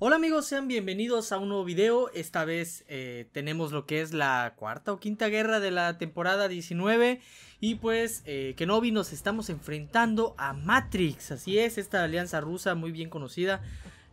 Hola amigos, sean bienvenidos a un nuevo video. Esta vez eh, tenemos lo que es la cuarta o quinta guerra de la temporada 19. Y pues Kenobi eh, nos estamos enfrentando a Matrix. Así es, esta alianza rusa muy bien conocida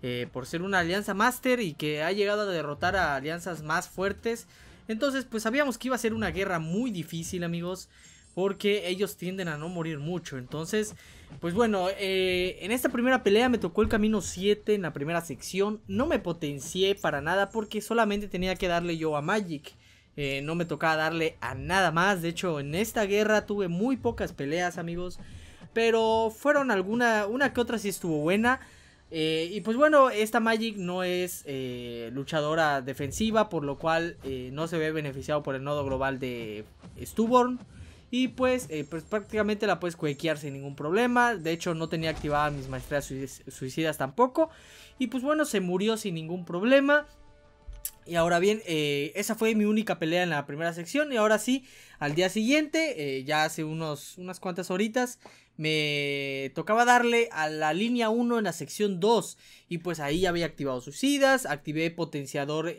eh, por ser una alianza master y que ha llegado a derrotar a alianzas más fuertes. Entonces pues sabíamos que iba a ser una guerra muy difícil amigos porque ellos tienden a no morir mucho. Entonces, pues bueno, eh, en esta primera pelea me tocó el camino 7 en la primera sección. No me potencié para nada porque solamente tenía que darle yo a Magic. Eh, no me tocaba darle a nada más. De hecho, en esta guerra tuve muy pocas peleas, amigos. Pero fueron alguna, una que otra sí estuvo buena. Eh, y pues bueno, esta Magic no es luchadora defensiva, por lo cual no se ve beneficiado por el nodo global de Stuborn. Y pues, eh, pues prácticamente la puedes cuequear sin ningún problema. De hecho, no tenía activadas mis maestrías suicidas tampoco. Y pues bueno, se murió sin ningún problema. Y ahora bien, eh, esa fue mi única pelea en la primera sección. Y ahora sí, al día siguiente, eh, ya hace unos, unas cuantas horitas, me tocaba darle a la línea 1 en la sección 2. Y pues ahí ya había activado suicidas, activé potenciador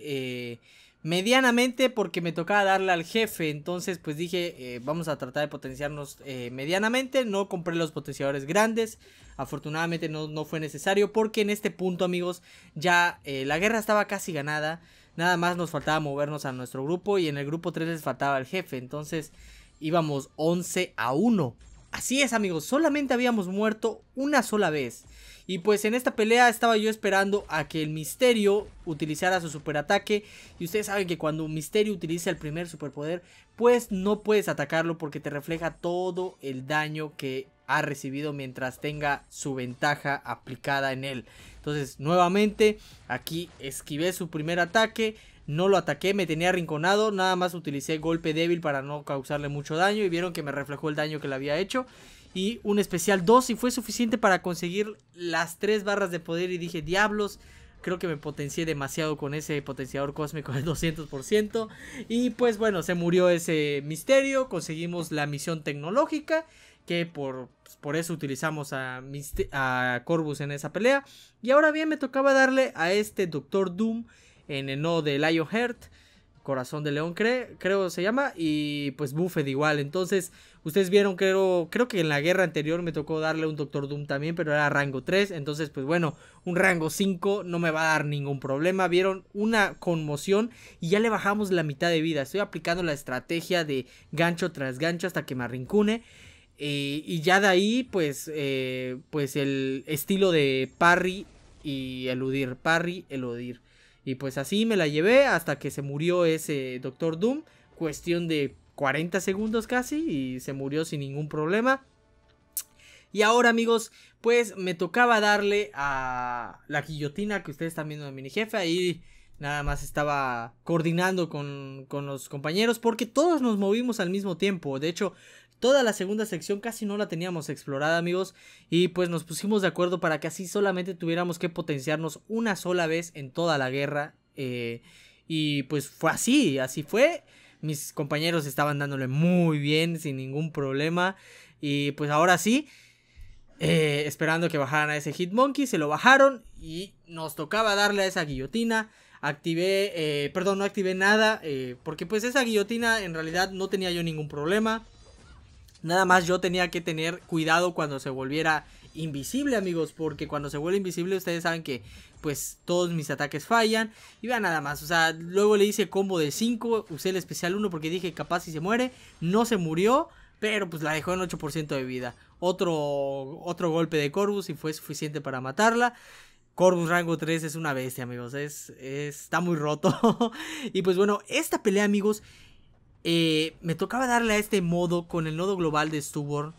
medianamente porque me tocaba darle al jefe. Entonces, pues dije, eh, vamos a tratar de potenciarnos eh, medianamente. No compré los potenciadores grandes. Afortunadamente no, fue necesario porque en este punto, amigos, ya eh, la guerra estaba casi ganada. Nada más nos faltaba movernos a nuestro grupo y en el grupo 3 les faltaba el jefe. Entonces íbamos 11 a 1. Así es, amigos, solamente habíamos muerto una sola vez. Y pues en esta pelea estaba yo esperando a que el Misterio utilizara su superataque. Y ustedes saben que cuando un Misterio utiliza el primer superpoder, pues no puedes atacarlo porque te refleja todo el daño que ha recibido mientras tenga su ventaja aplicada en él. Entonces, nuevamente, aquí esquivé su primer ataque. No lo ataqué, me tenía arrinconado, nada más utilicé golpe débil para no causarle mucho daño y vieron que me reflejó el daño que le había hecho y un especial 2 y fue suficiente para conseguir las 3 barras de poder y dije, diablos, creo que me potencié demasiado con ese potenciador cósmico del 200% y pues bueno, se murió ese misterio, conseguimos la misión tecnológica que por, pues, por eso utilizamos a, a Corvus en esa pelea y ahora bien me tocaba darle a este Doctor Doom en el nodo de Lionheart Corazón de León, creo, creo se llama, y pues Buffet igual. Entonces, ustedes vieron, creo, creo que en la guerra anterior me tocó darle un Doctor Doom también, pero era rango 3. Entonces, pues bueno, un rango 5 no me va a dar ningún problema. Vieron una conmoción y ya le bajamos la mitad de vida. Estoy aplicando la estrategia de gancho tras gancho hasta que me arrincune. y ya de ahí, pues, eh, pues el estilo de parry y eludir, parry, eludir. Y pues así me la llevé hasta que se murió ese Doctor Doom. Cuestión de 40 segundos casi y se murió sin ningún problema. Y ahora amigos, pues me tocaba darle a la guillotina que ustedes están viendo de mini jefe. Ahí nada más estaba coordinando con, con, los compañeros porque todos nos movimos al mismo tiempo. De hecho, Toda la segunda sección casi no la teníamos explorada, amigos, y pues nos pusimos de acuerdo para que así solamente tuviéramos que potenciarnos una sola vez en toda la guerra. Eh, y pues fue así, así fue. Mis compañeros estaban dándole muy bien, sin ningún problema. Y pues ahora sí, eh, esperando que bajaran a ese Hitmonkey, se lo bajaron y nos tocaba darle a esa guillotina. Activé, eh, perdón, no activé nada, porque pues esa guillotina en realidad no tenía yo ningún problema. Nada más yo tenía que tener cuidado cuando se volviera invisible, amigos. Porque cuando se vuelve invisible, ustedes saben que pues todos mis ataques fallan. Y vean nada más, o sea, luego le hice combo de 5, usé el especial 1 porque dije capaz si se muere. No se murió, pero pues la dejó en 8% de vida. Otro, otro golpe de Corvus y fue suficiente para matarla. Corvus Rango 3 es una bestia, amigos. es está muy roto. y pues bueno, esta pelea, amigos, eh, me tocaba darle a este modo con el nodo global de Stubborn.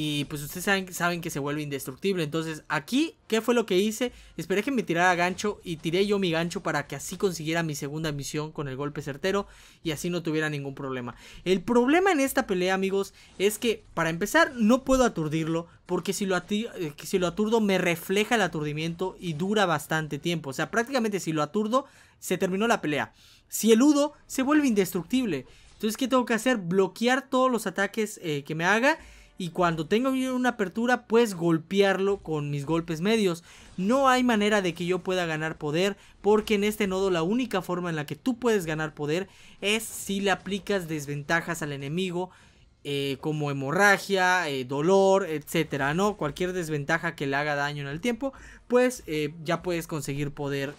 Y pues ustedes saben, saben, que se vuelve indestructible. Entonces aquí, ¿qué fue lo que hice? Esperé que me tirara gancho y tiré yo mi gancho para que así consiguiera mi segunda misión con el golpe certero y así no tuviera ningún problema. El problema en esta pelea, amigos, es que para empezar no puedo aturdirlo porque si lo, eh, si lo aturdo me refleja el aturdimiento y dura bastante tiempo. O sea, prácticamente si lo aturdo se terminó la pelea. Si eludo, se vuelve indestructible. Entonces, ¿qué tengo que hacer? Bloquear todos los ataques eh, que me haga. Y cuando tengo una apertura, pues golpearlo con mis golpes medios. No hay manera de que yo pueda ganar poder, porque en este nodo la única forma en la que tú puedes ganar poder es si le aplicas desventajas al enemigo, eh, como hemorragia, eh, dolor, etcétera, ¿no? Cualquier desventaja que le haga daño en el tiempo, pues ya puedes conseguir poder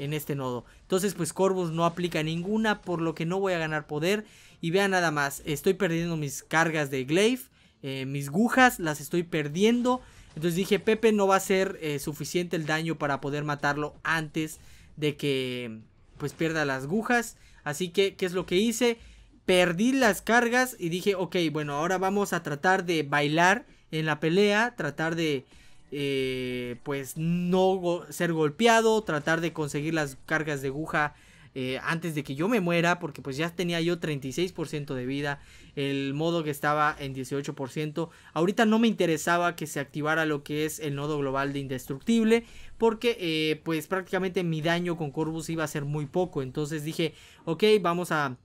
en este nodo. Entonces, pues Corvus no aplica ninguna, por lo que no voy a ganar poder. Y vean nada más, estoy perdiendo mis cargas de Glaive, eh, mis agujas las estoy perdiendo. Entonces dije, Pepe no va a ser eh, suficiente el daño para poder matarlo antes de que pues pierda las agujas. Así que, ¿qué es lo que hice? Perdí las cargas y dije, ok, bueno, ahora vamos a tratar de bailar en la pelea, tratar de eh, pues no ser golpeado, tratar de conseguir las cargas de aguja eh, antes de que yo me muera, porque pues ya tenía yo 36% de vida, el modo que estaba en 18%. Ahorita no me interesaba que se activara lo que es el nodo global de indestructible, porque eh, pues prácticamente mi daño con Corvus iba a ser muy poco. Entonces dije, ok, vamos a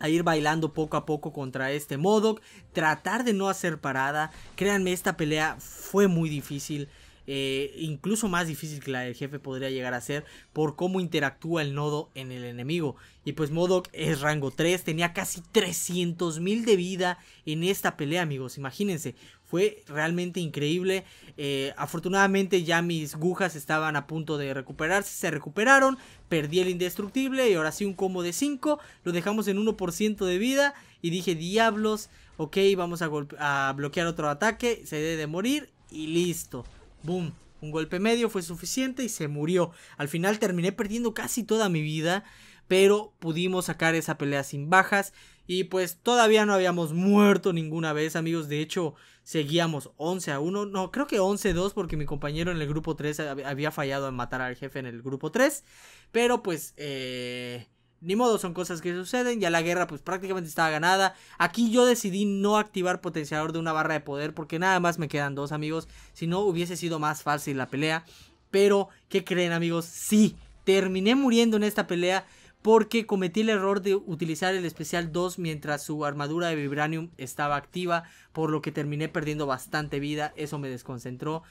a ir bailando poco a poco contra este MODOK. tratar de no hacer parada. Créanme, esta pelea fue muy difícil. Eh, incluso más difícil que la del jefe podría llegar a ser por cómo interactúa el nodo en el enemigo. Y pues Modok es rango 3, tenía casi 300.000 de vida en esta pelea amigos, imagínense, fue realmente increíble. Eh, afortunadamente ya mis agujas estaban a punto de recuperarse, se recuperaron, perdí el indestructible y ahora sí un combo de 5, lo dejamos en 1% de vida y dije diablos, ok, vamos a, a bloquear otro ataque, se debe de morir y listo boom, un golpe medio fue suficiente y se murió. Al final terminé perdiendo casi toda mi vida, pero pudimos sacar esa pelea sin bajas y pues todavía no habíamos muerto ninguna vez, amigos. De hecho, seguíamos 11 a 1, no, creo que 11 a 2 porque mi compañero en el grupo 3 había fallado en matar al jefe en el grupo 3, pero pues eh ni modo, son cosas que suceden. Ya la guerra pues prácticamente estaba ganada. Aquí yo decidí no activar potenciador de una barra de poder porque nada más me quedan dos amigos. Si no, hubiese sido más fácil la pelea. Pero, ¿qué creen amigos? Sí, terminé muriendo en esta pelea porque cometí el error de utilizar el especial 2 mientras su armadura de vibranium estaba activa, por lo que terminé perdiendo bastante vida, eso me desconcentró.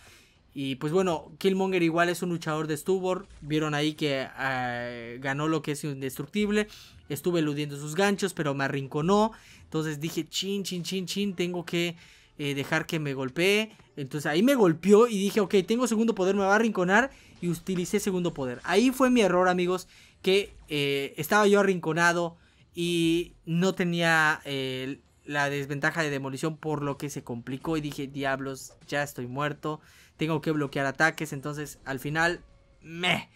Y pues bueno, Killmonger igual es un luchador de Stubor. Vieron ahí que eh, ganó lo que es indestructible. Estuve eludiendo sus ganchos, pero me arrinconó. Entonces dije, chin, chin, chin, chin, tengo que eh, dejar que me golpee. Entonces ahí me golpeó y dije, ok, tengo segundo poder, me va a arrinconar. Y utilicé segundo poder. Ahí fue mi error, amigos, que eh, estaba yo arrinconado y no tenía la desventaja de demolición, por lo que se complicó. Y dije, diablos, ya estoy muerto tengo que bloquear ataques, entonces al final, me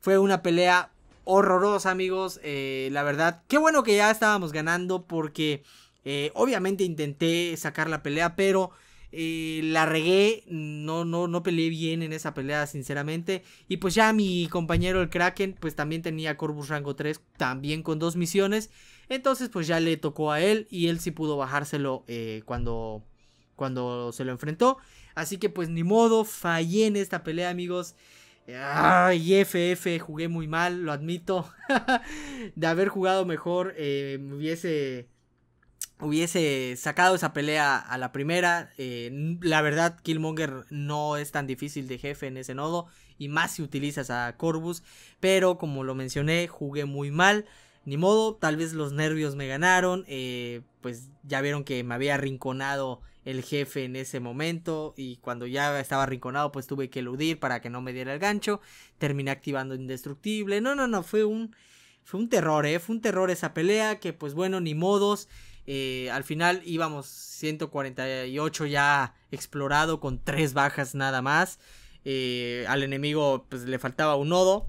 fue una pelea horrorosa amigos, eh, la verdad, qué bueno que ya estábamos ganando porque eh, obviamente intenté sacar la pelea, pero... Eh, la regué, no, no, no peleé bien en esa pelea, sinceramente. Y pues ya mi compañero el Kraken, pues también tenía Corvus Rango 3, también con dos misiones. Entonces pues ya le tocó a él y él sí pudo bajárselo cuando, cuando se lo enfrentó. Así que pues ni modo, fallé en esta pelea, amigos. Y FF, jugué muy mal, lo admito. de haber jugado mejor, eh, hubiese, hubiese sacado esa pelea a la primera. Eh, la verdad, Killmonger no es tan difícil de jefe en ese nodo. Y más si utilizas a Corvus. Pero como lo mencioné, jugué muy mal. Ni modo, tal vez los nervios me ganaron. Eh, pues ya vieron que me había arrinconado el jefe en ese momento y cuando ya estaba arrinconado pues tuve que eludir para que no me diera el gancho, terminé activando indestructible, no, no, no, fue un, fue un terror, ¿eh? fue un terror esa pelea que pues bueno, ni modos, eh, al final íbamos 148 ya explorado con tres bajas nada más, eh, al enemigo pues le faltaba un nodo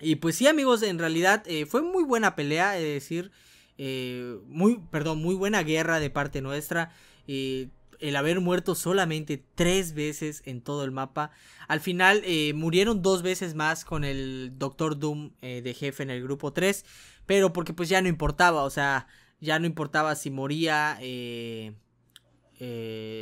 y pues sí amigos, en realidad eh, fue muy buena pelea, es decir... muy, perdón, muy buena guerra de parte nuestra. Eh, el haber muerto solamente tres veces en todo el mapa. Al final eh, murieron dos veces más con el Doctor Doom eh, de jefe en el grupo 3, pero porque pues ya no importaba, o sea, ya no importaba si moría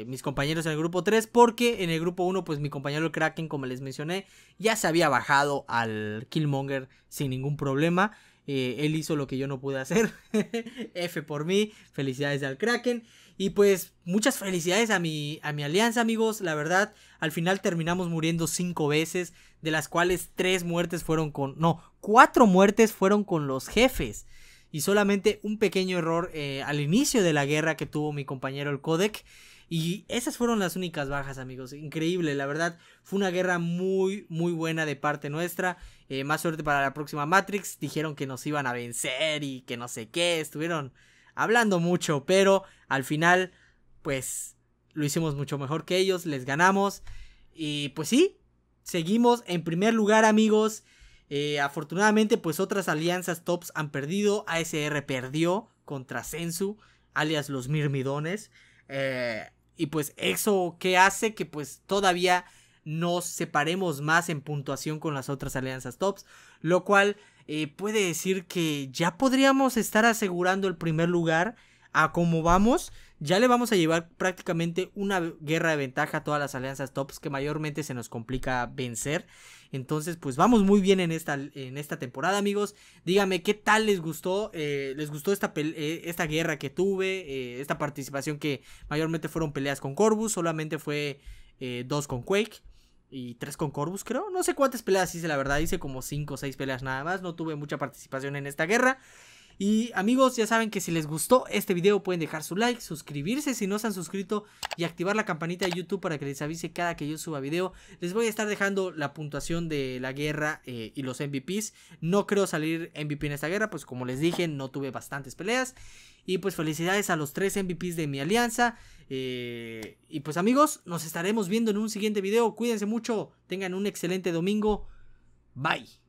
mis compañeros en el grupo 3, porque en el grupo 1 pues mi compañero Kraken, como les mencioné, ya se había bajado al Killmonger sin ningún problema. él hizo lo que yo no pude hacer. F por mí. Felicidades al Kraken. Y pues muchas felicidades a mi, a mi alianza, amigos. La verdad, al final terminamos muriendo cinco veces, de las cuales tres muertes fueron con... No, cuatro muertes fueron con los jefes. Y solamente un pequeño error eh, al inicio de la guerra que tuvo mi compañero el Codec. Y esas fueron las únicas bajas, amigos. Increíble, la verdad. Fue una guerra muy, muy buena de parte nuestra. Eh, más suerte para la próxima Matrix. Dijeron que nos iban a vencer y que no sé qué. Estuvieron hablando mucho, pero al final, pues lo hicimos mucho mejor que ellos, les ganamos. Y pues sí, seguimos en primer lugar amigos. Eh, afortunadamente pues otras alianzas tops han perdido. ASR perdió contra Sensu, alias los Mirmidones. Eh, y pues eso que hace que pues todavía nos separemos más en puntuación con las otras alianzas tops. Lo cual eh, puede decir que ya podríamos estar asegurando el primer lugar a como vamos, ya le vamos a llevar prácticamente una guerra de ventaja a todas las alianzas tops que mayormente se nos complica vencer. Entonces, pues vamos muy bien en esta, en esta temporada, amigos. Díganme qué tal les gustó. Eh, les gustó esta, eh, esta, guerra que tuve, eh, esta participación que mayormente fueron peleas con Corvus, solamente fue dos con Quake. Y tres con Corvus, creo. No sé cuántas peleas hice, la verdad. Hice como cinco o seis peleas nada más. No tuve mucha participación en esta guerra. Y amigos, ya saben que si les gustó este video pueden dejar su like, suscribirse si no se han suscrito y activar la campanita de YouTube para que les avise cada que yo suba video. Les voy a estar dejando la puntuación de la guerra eh, y los MVPs. No creo salir MVP en esta guerra, pues como les dije, no tuve bastantes peleas. Y pues felicidades a los tres MVPs de mi alianza. Eh, y pues amigos, nos estaremos viendo en un siguiente video. Cuídense mucho, tengan un excelente domingo. Bye.